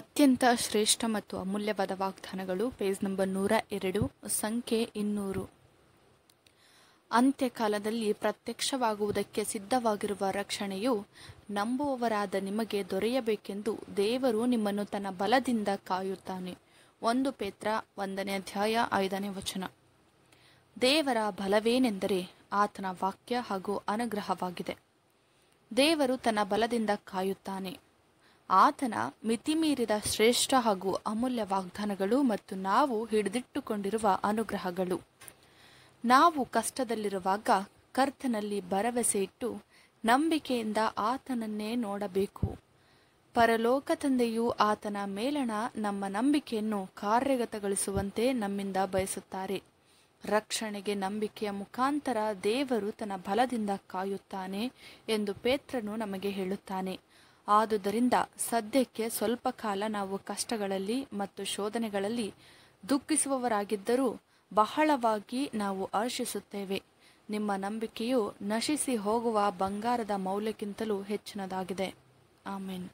ಅತ್ಯಂತ ಶ್ರೇಷ್ಠ ಮತ್ತು ಅಮೂಲ್ಯವಾದ ವಾಗ್ದಾನಗಳು ಪೇಜ್ ನಂಬರ್ ನೂರ ಎರಡು ಸಂಖ್ಯೆ ಇನ್ನೂರು ಅಂತ್ಯಕಾಲದಲ್ಲಿ ಪ್ರತ್ಯಕ್ಷವಾಗುವುದಕ್ಕೆ ಸಿದ್ಧವಾಗಿರುವ ರಕ್ಷಣೆಯು ನಂಬುವವರಾದ ನಿಮಗೆ ದೊರೆಯಬೇಕೆಂದು ದೇವರು ನಿಮ್ಮನ್ನು ತನ್ನ ಬಲದಿಂದ ಕಾಯುತ್ತಾನೆ ಒಂದು ಪೇತ್ರ ಒಂದನೇ ಅಧ್ಯಾಯ ಐದನೇ ವಚನ ದೇವರ ಬಲವೇನೆಂದರೆ ಆತನ ವಾಕ್ಯ ಹಾಗೂ ಅನುಗ್ರಹವಾಗಿದೆ ದೇವರು ತನ್ನ ಬಲದಿಂದ ಕಾಯುತ್ತಾನೆ ಆತನ ಮಿತಿಮೀರಿದ ಶ್ರೇಷ್ಠ ಹಾಗೂ ಅಮೂಲ್ಯ ವಾಗ್ದಾನಗಳು ಮತ್ತು ನಾವು ಹಿಡಿದಿಟ್ಟುಕೊಂಡಿರುವ ಅನುಗ್ರಹಗಳು ನಾವು ಕಷ್ಟದಲ್ಲಿರುವಾಗ ಕರ್ತನಲ್ಲಿ ಭರವಸೆ ಇಟ್ಟು ನಂಬಿಕೆಯಿಂದ ಆತನನ್ನೇ ನೋಡಬೇಕು ಪರಲೋಕ ತಂದೆಯು ಆತನ ಮೇಲಣ ನಮ್ಮ ನಂಬಿಕೆಯನ್ನು ಕಾರ್ಯಗತಗೊಳಿಸುವಂತೆ ನಮ್ಮಿಂದ ಬಯಸುತ್ತಾರೆ ರಕ್ಷಣೆಗೆ ನಂಬಿಕೆಯ ಮುಖಾಂತರ ದೇವರು ತನ್ನ ಬಲದಿಂದ ಕಾಯುತ್ತಾನೆ ಎಂದು ಪೇತ್ರನು ನಮಗೆ ಹೇಳುತ್ತಾನೆ ಆದುದರಿಂದ ಸದ್ಯಕ್ಕೆ ಸ್ವಲ್ಪ ಕಾಲ ನಾವು ಕಷ್ಟಗಳಲ್ಲಿ ಮತ್ತು ಶೋಧನೆಗಳಲ್ಲಿ ದುಃಖಿಸುವವರಾಗಿದ್ದರೂ ಬಹಳವಾಗಿ ನಾವು ಹರ್ಷಿಸುತ್ತೇವೆ ನಿಮ್ಮ ನಂಬಿಕೆಯು ನಶಿಸಿ ಹೋಗುವ ಬಂಗಾರದ ಮೌಲ್ಯಕ್ಕಿಂತಲೂ ಹೆಚ್ಚಿನದಾಗಿದೆ ಆಮೇನ್